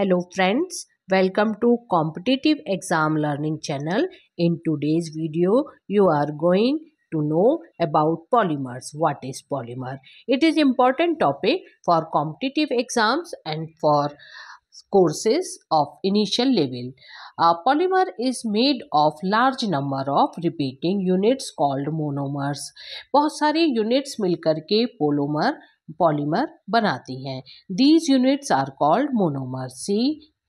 Hello friends, welcome to Competitive Exam Learning channel. In today's video, you are going to know about polymers. What is polymer? It is important topic for competitive exams and for courses of initial level. A polymer is made of large number of repeating units called monomers. बहुत सारे units मिलकर के polymer polymer बनाती हैं these units are called monomer see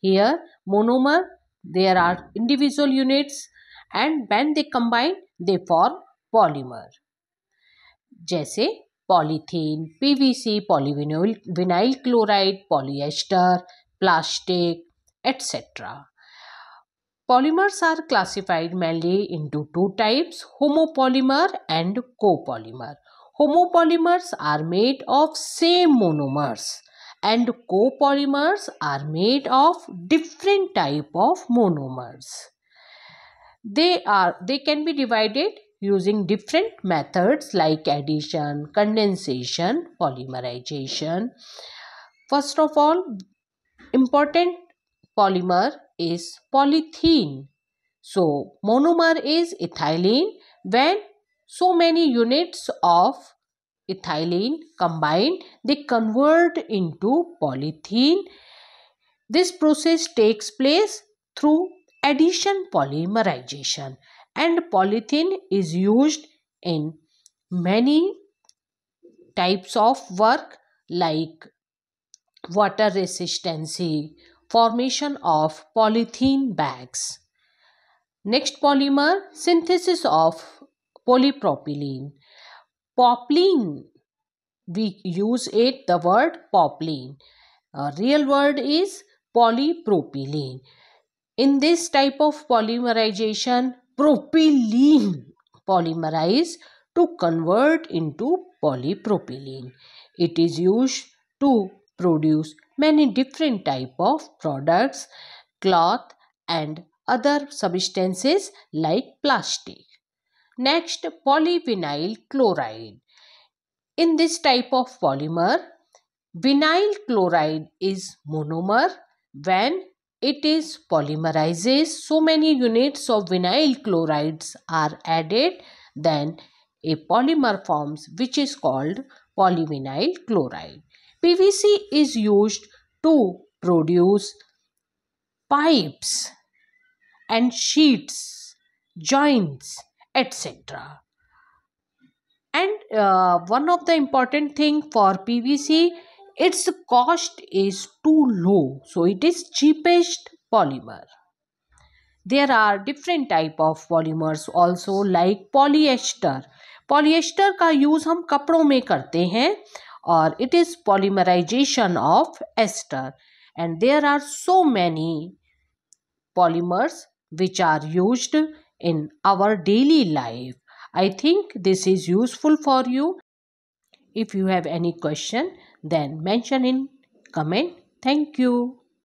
here monomer there are individual units and when they combine they form polymer जैसे polythene PVC polyvinyl vinyl chloride polyester plastic etc. Polymers are classified mainly into two types homopolymer and copolymer. Homopolymers are made of same monomers and copolymers are made of different type of monomers. They are they can be divided using different methods like addition, condensation, polymerization. First of all, important polymer is polythene. So, monomer is ethylene when so many units of ethylene combined they convert into polythene this process takes place through addition polymerization and polythene is used in many types of work like water resistancy formation of polythene bags next polymer synthesis of polypropylene. Poplin, we use it, the word poplin. A real word is polypropylene. In this type of polymerization, propylene polymerize to convert into polypropylene. It is used to produce many different type of products, cloth and other substances like plastic. Next, polyvinyl chloride. In this type of polymer, vinyl chloride is monomer when it is polymerizes so many units of vinyl chlorides are added then a polymer forms which is called polyvinyl chloride. PVC is used to produce pipes and sheets, joints etc. And uh, one of the important thing for PVC, its cost is too low. So it is cheapest polymer. There are different type of polymers also like polyester. Polyester ka use hum कपड़ों में karte hain, or it is polymerization of ester. And there are so many polymers which are used in our daily life. I think this is useful for you. If you have any question, then mention in comment. Thank you.